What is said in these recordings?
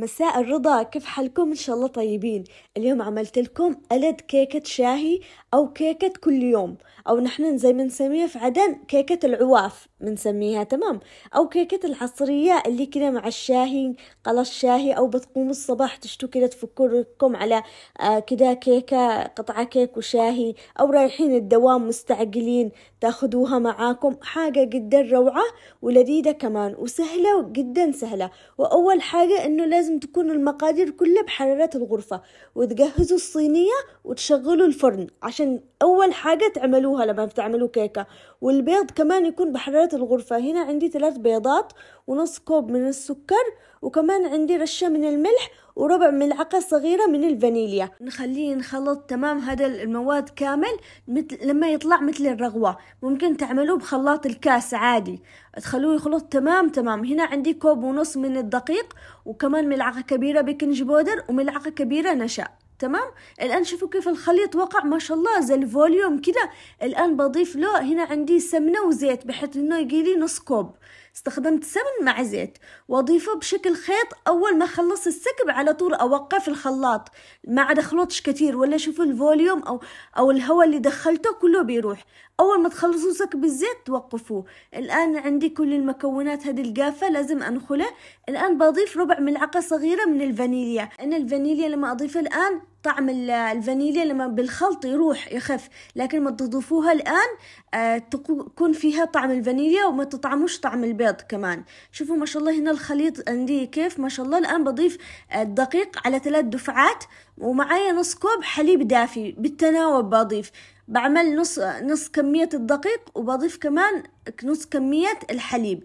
مساء الرضا كيف حالكم ان شاء الله طيبين اليوم عملت لكم ألد كيكة شاهي او كيكة كل يوم او نحن زي ما نسميها في عدن كيكة العواف بنسميها تمام أو كيكة الحصرية اللي كده مع الشاهي قلص شاهي أو بتقوم الصباح تشتو كده تفكركم على آه، كده كيكة قطعة كيك وشاهي أو رايحين الدوام مستعجلين تاخدوها معاكم حاجة جدا روعة ولذيذة كمان وسهلة جدا سهلة وأول حاجة إنه لازم تكون المقادير كلها بحرارة الغرفة وتجهزوا الصينية وتشغلوا الفرن عشان أول حاجة تعملوها لما بتعملوا كيكة والبيض كمان يكون بحرارة الغرفة هنا عندي ثلاث بيضات ونص كوب من السكر وكمان عندي رشة من الملح وربع ملعقة صغيرة من الفانيليا نخليه ينخلط تمام هذا المواد كامل مثل لما يطلع مثل الرغوة ممكن تعملوه بخلاط الكاس عادي تخلوه يخلط تمام تمام هنا عندي كوب ونص من الدقيق وكمان ملعقة كبيرة بيكنج بودر وملعقة كبيرة نشا تمام الآن شوفوا كيف الخليط وقع ما شاء الله زي الفوليوم كده الآن بضيف له هنا عندي سمنة وزيت بحيث إنه يجي لي نص كوب استخدمت سمن مع زيت واضيفه بشكل خيط اول ما اخلص السكب على طول اوقف الخلاط ما عاد اخلطش كثير ولا شوفوا الفوليوم او او الهواء اللي دخلته كله بيروح اول ما تخلصوا سكب الزيت توقفوه الان عندي كل المكونات هذه الجافه لازم انخله الان بضيف ربع ملعقه صغيره من الفانيليا انا الفانيليا لما اضيفها الان طعم الفانيليا لما بالخلط يروح يخف لكن ما تضيفوها الآن آه، تكون فيها طعم الفانيليا وما تطعموش طعم البيض كمان شوفوا ما شاء الله هنا الخليط عندي كيف ما شاء الله الآن بضيف آه، الدقيق على ثلاث دفعات ومعايا نص كوب حليب دافي بالتناوب بضيف بعمل نص نص كمية الدقيق وبضيف كمان نص كمية الحليب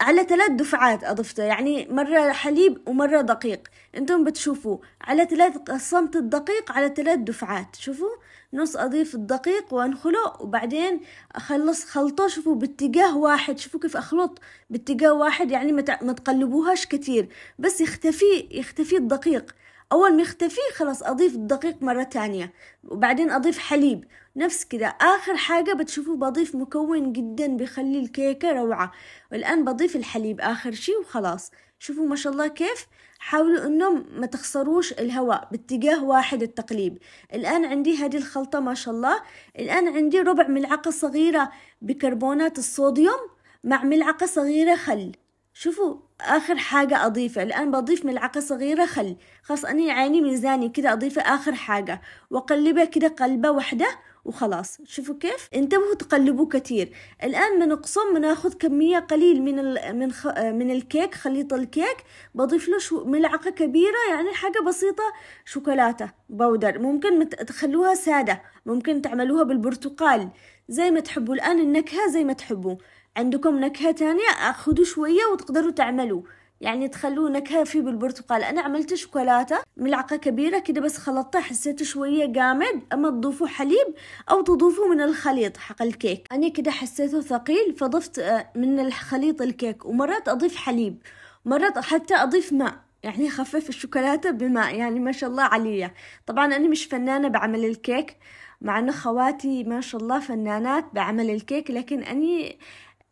على ثلاث دفعات أضفته يعني مرة حليب ومرة دقيق أنتم بتشوفوا على ثلاث قسمت الدقيق على ثلاث دفعات شوفوا نص أضيف الدقيق وأنخله وبعدين أخلص خلطه شوفوا باتجاه واحد شوفوا كيف أخلط باتجاه واحد يعني ما تقلبوهاش كثير بس يختفي يختفي الدقيق أول ما يختفي خلاص أضيف الدقيق مرة تانية وبعدين أضيف حليب نفس كده آخر حاجة بتشوفوا بضيف مكون جدا بيخلي الكيكة روعة والآن بضيف الحليب آخر شي وخلاص شوفوا ما شاء الله كيف حاولوا انه ما تخسروش الهواء باتجاه واحد التقليب الان عندي هذه الخلطة ما شاء الله الان عندي ربع ملعقة صغيرة بكربونات الصوديوم مع ملعقة صغيرة خل شوفوا آخر حاجة أضيفه الآن بضيف ملعقة صغيرة خل خلاص أني عيني ميزاني كده أضيفه آخر حاجة وأقلبه كده قلبة واحدة وخلاص شوفوا كيف انتبهوا تقلبوا كتير الآن بنقسم بناخذ كمية قليل من ال من, خ... من الكيك خليط الكيك بضيف له شو... ملعقة كبيرة يعني حاجة بسيطة شوكولاتة بودر ممكن مت... تخلوها سادة ممكن تعملوها بالبرتقال زي ما تحبوا الآن النكهة زي ما تحبوا عندكم نكهة تانية أخذوا شوية وتقدروا تعملوا يعني تخلوه نكهة فيه بالبرتقال أنا عملت شوكولاتة ملعقة كبيرة كده بس خلطتها حسيت شوية جامد أما تضيفوا حليب أو تضيفوا من الخليط حق الكيك أنا كده حسيته ثقيل فضفت آه، من الخليط الكيك ومرات أضيف حليب مرات حتى أضيف ماء يعني خفف الشوكولاتة بماء يعني ما شاء الله عليا طبعا أنا مش فنانة بعمل الكيك مع أنه خواتي ما شاء الله فنانات بعمل الكيك لكن أني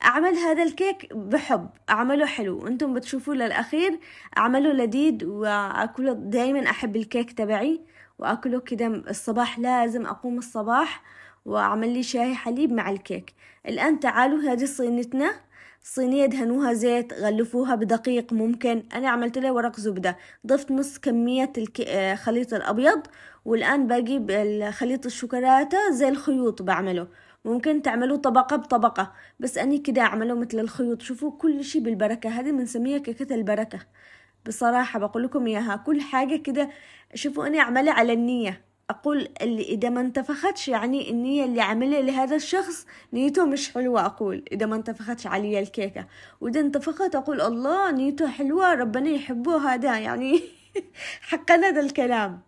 أعمل هذا الكيك بحب أعمله حلو وأنتم بتشوفوه للأخير أعمله لذيذ وأكله دايما أحب الكيك تبعي وأكله كده الصباح لازم أقوم الصباح وأعمل لي شاي حليب مع الكيك الآن تعالوا هذه صينتنا صينية دهنوها زيت غلفوها بدقيق ممكن أنا عملت لها ورق زبدة ضفت نص كمية الخليط آه، الأبيض والآن باقي خليط الشوكولاتة زي الخيوط بعمله ممكن تعملوا طبقة بطبقة بس أني كده أعمله مثل الخيوط شوفوا كل شي بالبركة هذه بنسميها كيكة البركة بصراحة بقول لكم إياها كل حاجة كده شوفوا أني أعملها على النية أقول اللي إذا ما انتفختش يعني النية اللي عملها لهذا الشخص نيته مش حلوة أقول إذا ما انتفختش عليا الكيكة وإذا انتفخت أقول الله نيته حلوة ربنا يحبه هذا يعني حقا هذا الكلام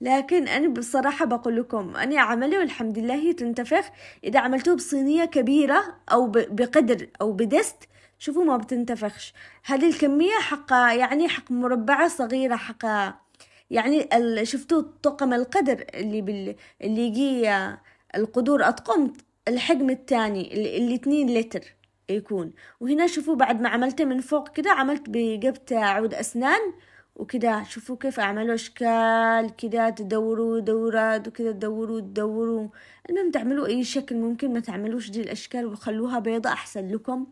لكن أنا بصراحة بقول لكم أنا عملي والحمد لله هي تنتفخ إذا عملته بصينية كبيرة أو بقدر أو بدست شوفوا ما بتنتفخش هذه الكمية حق يعني حق مربعة صغيرة حق يعني شفتوا طقم القدر اللي بال... اللي يجي القدور أطقم الحجم التاني اللي اتنين لتر يكون وهنا شوفوا بعد ما عملته من فوق كده عملت بجبت عود أسنان وكده شوفوا كيف اعملوا اشكال كده تدوروا دورات وكده تدوروا تدوروا المهم تعملوا اي شكل ممكن ما تعملوش دي الاشكال وخلوها بيضة احسن لكم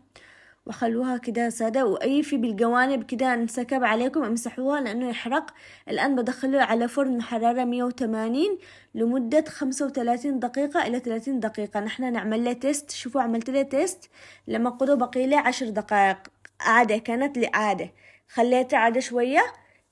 وخلوها كده سادة وأي في بالجوانب كده انسكب عليكم امسحوها لأنه يحرق الآن بدخله على فرن حرارة مية لمدة خمسة وثلاثين دقيقة إلى ثلاثين دقيقة نحن نعمل له تيست شوفوا عملت له تيست لما قدو بقي له عشر دقائق عادة كانت لعادة خليته عادة شوية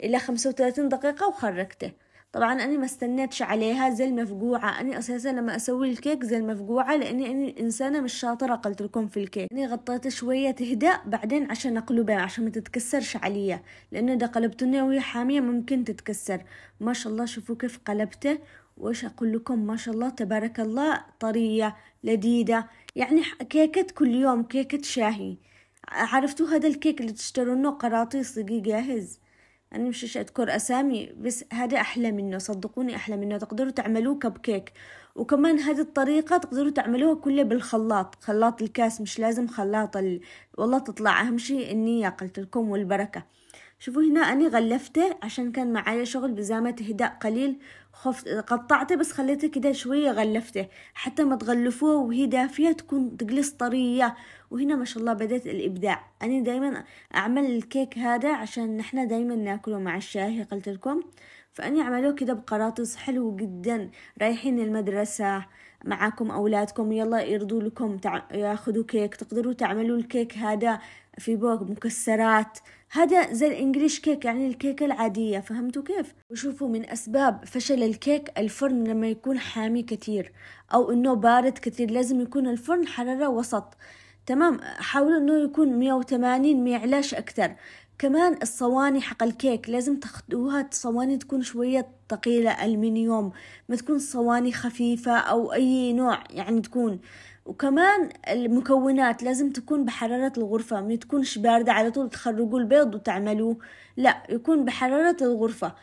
إلى خمسة وثلاثين دقيقة وخرجته طبعا انا ما استنيتش عليها زي المفقوعه انا اساسا لما اسوي الكيك زي المفقوعه لاني انا انسانه مش شاطره قلت لكم في الكيك انا غطيته شويه تهدأ بعدين عشان اقلبها عشان ما تتكسرش عليا لانه اذا قلبتني وهي حاميه ممكن تتكسر ما شاء الله شوفوا كيف قلبته وايش اقول لكم ما شاء الله تبارك الله طريه لذيذه يعني كيكه كل يوم كيكه شاهي عرفتوا هذا الكيك اللي تشترونه قراطيس دقيق جاهز أنا مش أذكر أسامي بس هذا أحلى منه صدقوني أحلى منه تقدروا تعملوه كب كيك وكمان هذه الطريقة تقدروا تعملوها كلها بالخلاط خلاط الكاس مش لازم خلاط ال... والله تطلع أهم شيء النية قلت لكم والبركة شوفوا هنا أنا غلفته عشان كان معايا شغل بزامة هداء قليل خفت قطعته بس خليته كده شوية غلفته حتى ما تغلفوه وهي دافية تكون تجلس طرية وهنا ما شاء الله بدأت الإبداع أنا دايما أعمل الكيك هذا عشان نحنا دايما ناكله مع الشاهي قلت لكم فأني عملوه كده بقراطيس حلو جدا رايحين المدرسة معاكم أولادكم يلا يرضوا لكم تع... ياخذوا كيك تقدروا تعملوا الكيك هذا في بوك مكسرات هذا زي الانجليش كيك يعني الكيكة العادية فهمتوا كيف؟ وشوفوا من أسباب فشل الكيك الفرن لما يكون حامي كتير أو إنه بارد كتير لازم يكون الفرن حرارة وسط تمام حاولوا إنه يكون 180 ميعلاش يعلاش أكتر كمان الصواني حق الكيك لازم تاخدوها الصواني تكون شوية ثقيلة ألمنيوم ما تكون صواني خفيفة أو أي نوع يعني تكون وكمان المكونات لازم تكون بحرارة الغرفة ما تكونش باردة على طول تخرجوا البيض وتعملوه لا يكون بحرارة الغرفة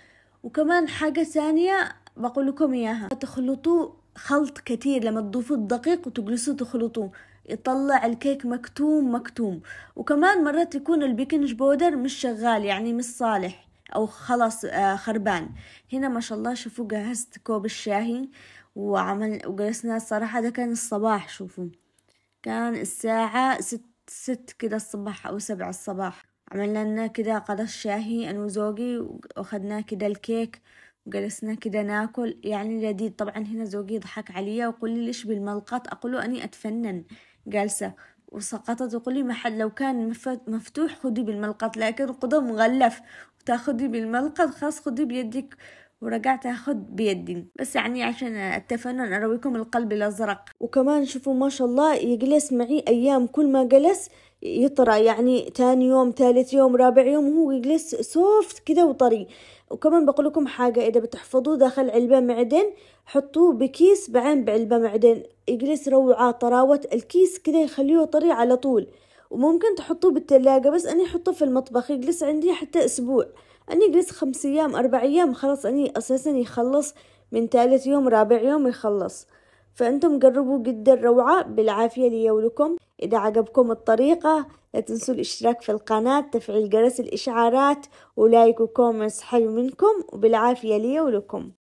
وكمان حاجة ثانية بقول لكم إياها تخلطوا خلط كتير لما تضيفوا الدقيق وتجلسوا تخلطوه يطلع الكيك مكتوم مكتوم وكمان مرات يكون البيكنج بودر مش شغال يعني مش صالح او خلاص آه، خربان هنا ما شاء الله شوفوا جهزت كوب الشاهي وعمل وجلسنا الصراحة ده كان الصباح شوفوا كان الساعة ست ست كده الصبح أو سبعة الصباح عملنا لنا كده قرص شاهي أنا وزوجي واخذنا كده الكيك وجلسنا كده ناكل يعني لذيذ طبعا هنا زوجي ضحك عليا ويقول لي ليش بالملقط أقول له أني أتفنن جالسة وسقطت لي محل لو كان مفتوح خدي بالملقط لكن قدم مغلف وتاخدي بالملقط خاص خدي بيدك ورجعت أخد بيدي بس يعني عشان التفنن أرويكم القلب الأزرق وكمان شوفوا ما شاء الله يجلس معي أيام كل ما جلس يطرى يعني تاني يوم ثالث يوم رابع يوم هو يجلس سوفت كده وطري وكمان بقول لكم حاجة إذا بتحفظوه داخل علبة معدن حطوه بكيس بعين بعلبة معدن يجلس روعة طراوة الكيس كده يخليه طري على طول وممكن تحطوه بالتلاجة بس أنا أحطه في المطبخ يجلس عندي حتى أسبوع أني جلست خمس أيام أربع أيام خلاص أني أساسا يخلص من ثالث يوم رابع يوم يخلص فأنتم قربوا جدا روعة بالعافية لي ولكم إذا عجبكم الطريقة لا تنسوا الاشتراك في القناة تفعيل جرس الإشعارات ولايك وكومنتس حلو منكم وبالعافية لي ولكم